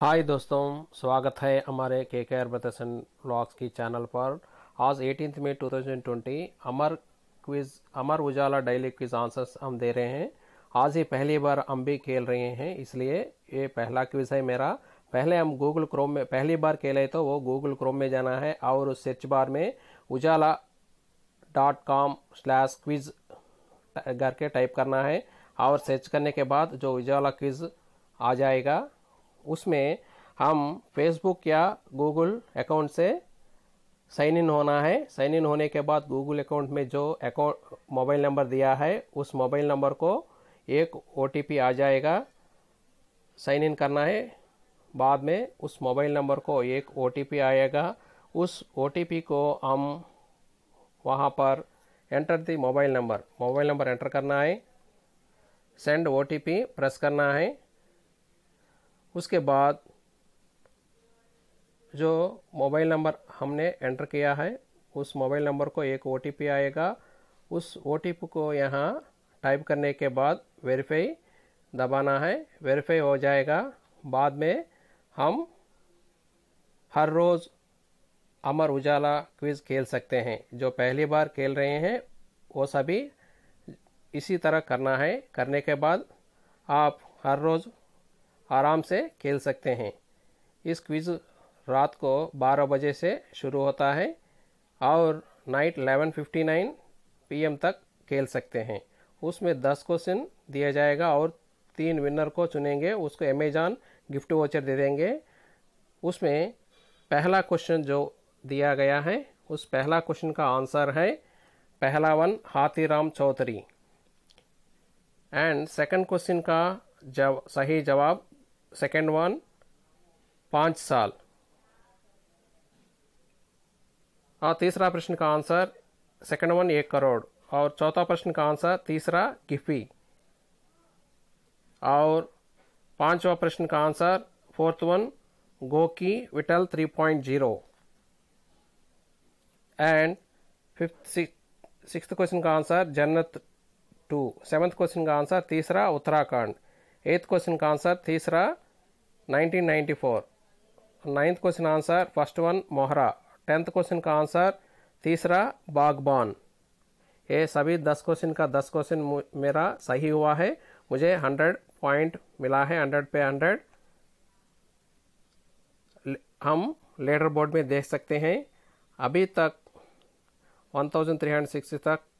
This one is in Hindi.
हाय दोस्तों स्वागत है हमारे के के आर बतसन ब्लॉग्स की चैनल पर आज eighteen May 2020 Amar quiz Amar Ujala daily quiz answers हम दे रहे हैं आज ही पहली बार हम भी खेल रहे हैं इसलिए ये पहला क्विज है मेरा पहले हम गूगल क्रोम में पहली बार खेले तो वो गूगल क्रोम में जाना है और उस सर्च बार में Ujala dot com slash quiz करके टाइप करना है और सर्च करने के बाद जो उजाला क्विज आ जाएगा उसमें हम फेसबुक या गूगल अकाउंट से साइन इन होना है साइन इन होने के बाद गूगल अकाउंट में जो अकाउंट मोबाइल नंबर दिया है उस मोबाइल नंबर को एक ओ आ जाएगा साइन इन करना है बाद में उस मोबाइल नंबर को एक ओ आएगा उस ओ को हम वहाँ पर enter the mobile number mobile number enter करना है सेंड ओ प्रेस करना है उसके बाद जो मोबाइल नंबर हमने एंटर किया है उस मोबाइल नंबर को एक ओ आएगा उस ओ को यहाँ टाइप करने के बाद वेरीफाई दबाना है वेरीफाई हो जाएगा बाद में हम हर रोज़ अमर उजाला क्विज खेल सकते हैं जो पहली बार खेल रहे हैं वो सभी इसी तरह करना है करने के बाद आप हर रोज़ आराम से खेल सकते हैं इस क्विज़ रात को 12 बजे से शुरू होता है और नाइट 11:59 पीएम तक खेल सकते हैं उसमें 10 क्वेश्चन दिया जाएगा और तीन विनर को चुनेंगे उसको अमेजान गिफ्ट वाचर दे देंगे उसमें पहला क्वेश्चन जो दिया गया है उस पहला क्वेश्चन का आंसर है पहला one Hathiram Chaudhary and second question का जब सही जवाब सेकेंड वन पाँच साल और हाँ, तीसरा प्रश्न का आंसर सेकेंड वन एक करोड़ और चौथा प्रश्न का आंसर तीसरा किफी और पांचवा प्रश्न का आंसर फोर्थ वन गोकी विटल three point zero and fifth six question का answer Jannat two seventh question का आंसर तीसरा उत्तराखंड एथ क्वेश्चन का आंसर तीसरा 1994 ninth question answer first one Mohra tenth question का आंसर तीसरा बागबान ये सभी दस क्वेश्चन का दस क्वेश्चन मेरा सही हुआ है मुझे हंड्रेड पॉइंट मिला है हंड्रेड पे हंड्रेड हम लेटर बोर्ड में देख सकते हैं अभी तक one thousand three hundred sixty तक